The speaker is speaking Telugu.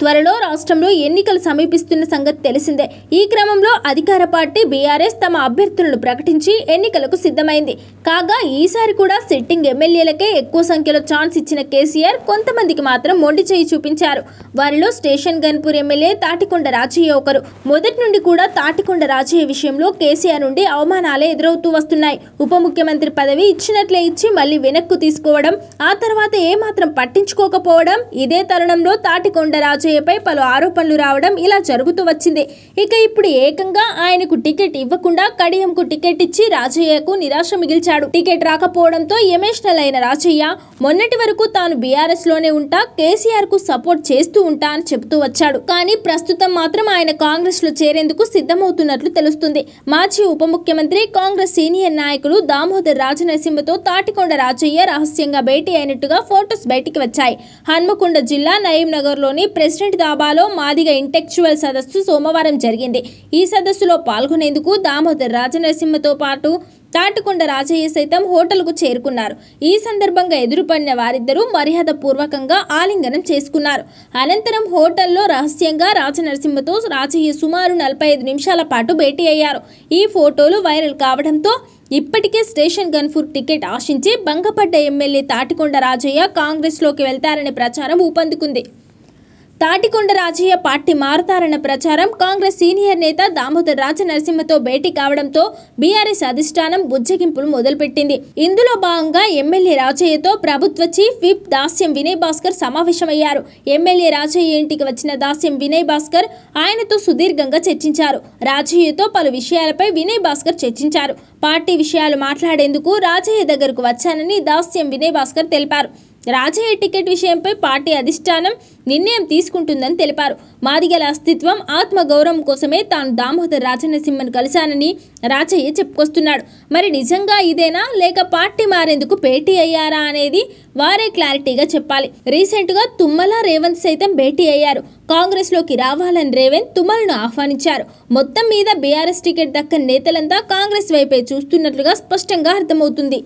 త్వరలో రాష్ట్రంలో ఎన్నికలు సమీపిస్తున్న సంగతి తెలిసిందే ఈ క్రమంలో అధికార పార్టీ బీఆర్ఎస్ తమ అభ్యర్థులను ప్రకటించి ఎన్నికలకు సిద్ధమైంది కాగా ఈసారి కూడా సిట్టింగ్ ఎమ్మెల్యేలకే ఎక్కువ సంఖ్యలో ఛాన్స్ ఇచ్చిన కేసీఆర్ కొంతమందికి మాత్రం మొండి చేయి చూపించారు వారిలో స్టేషన్ గన్పూర్ ఎమ్మెల్యే తాటికొండ రాజయ్య ఒకరు మొదటి నుండి కూడా తాటికొండ రాజయ్య విషయంలో కేసీఆర్ నుండి అవమానాలే ఎదురవుతూ వస్తున్నాయి ఉప ముఖ్యమంత్రి పదవి ఇచ్చినట్లే ఇచ్చి మళ్ళీ వెనక్కు తీసుకోవడం ఆ తర్వాత ఏమాత్రం పట్టించుకోకపోవడం ఇదే తరుణంలో తాటికొండ రాజు వాజపేయిపై పలు ఆరోపణలు రావడం ఇలా జరుగుతూ వచ్చింది ఇక ఇప్పుడు ఏకంగా ఆయనకు టికెట్ ఇవ్వకుండా కడియంకు టికెట్ ఇచ్చి రాజయ్యకు నిరాశ మిగిల్చాడు టికెట్ రాకపోవడంతో ఎమోషనల్ అయిన రాజయ్య మొన్నటి వరకు తాను బీఆర్ఎస్ లోనే ఉంటా కేసీఆర్ కు సపోర్ట్ చేస్తూ ఉంటా అని చెబుతూ వచ్చాడు కానీ ప్రస్తుతం మాత్రం ఆయన కాంగ్రెస్ లో చేరేందుకు సిద్ధమవుతున్నట్లు తెలుస్తుంది మాజీ ఉప ముఖ్యమంత్రి కాంగ్రెస్ సీనియర్ నాయకులు దామోదర్ రాజనరసింహతో తాటికొండ రాజయ్య రహస్యంగా భేటీ అయినట్టుగా ఫోటోస్ బయటికి వచ్చాయి హన్మకొండ జిల్లా నయీంనగర్లోని ప్రెస్ ప్రెసిడెంట్ దాబాలో మాదిగ ఇంటెక్చువల్ సదస్సు సోమవారం జరిగింది ఈ సదస్సులో పాల్గొనేందుకు దామోదర్ రాజనరసింహతో పాటు తాటికొండ రాజయ్య సైతం హోటల్కు చేరుకున్నారు ఈ సందర్భంగా ఎదురుపడిన వారిద్దరూ మర్యాద పూర్వకంగా ఆలింగనం చేసుకున్నారు అనంతరం హోటల్లో రహస్యంగా రాజనరసింహతో రాజయ్య సుమారు నలభై ఐదు నిమిషాల పాటు భేటీ అయ్యారు ఈ ఫోటోలు వైరల్ కావడంతో ఇప్పటికే స్టేషన్ గన్ఫూర్ టికెట్ ఆశించి భంగపడ్డ ఎమ్మెల్యే తాటికొండ రాజయ్య కాంగ్రెస్లోకి వెళ్తారనే ప్రచారం ఊపందుకుంది తాటికొండ రాజయ్య పార్టీ మారుతారన్న ప్రచారం కాంగ్రెస్ సీనియర్ నేత దామోదర్ రాజ నరసింహతో భేటీ కావడంతో బీఆర్ఎస్ అధిష్టానం బుజ్జగింపులు మొదలుపెట్టింది ఇందులో భాగంగా ఎమ్మెల్యే రాజయ్యతో ప్రభుత్వ చీఫ్ విప్ దాస్యం వినయ్ భాస్కర్ సమావేశమయ్యారు ఎమ్మెల్యే రాజయ్య ఇంటికి వచ్చిన దాస్యం వినయ్ భాస్కర్ ఆయనతో సుదీర్ఘంగా చర్చించారు రాజయ్యతో పలు విషయాలపై వినయ్ భాస్కర్ చర్చించారు పార్టీ విషయాలు మాట్లాడేందుకు రాజయ్య దగ్గరకు వచ్చానని దాస్యం వినయ్ భాస్కర్ తెలిపారు రాజయ్య టికెట్ విషయంపై పార్టీ అధిష్టానం నిర్ణయం తీసుకుంటుందని తెలిపారు మాదిగల అస్తిత్వం ఆత్మ గౌరవం కోసమే తాను దామోదర్ రాజనసింహన్ కలిశానని రాజయ్య చెప్పుకొస్తున్నాడు మరి నిజంగా ఇదేనా లేక పార్టీ మారేందుకు భేటీ అయ్యారా అనేది వారే క్లారిటీగా చెప్పాలి రీసెంట్గా తుమ్మల రేవంత్ సైతం భేటీ అయ్యారు కాంగ్రెస్లోకి రావాలని రేవంత్ తుమ్మలను ఆహ్వానించారు మొత్తం మీద బీఆర్ఎస్ టికెట్ దక్కని నేతలంతా కాంగ్రెస్ వైపే చూస్తున్నట్లుగా స్పష్టంగా అర్థమవుతుంది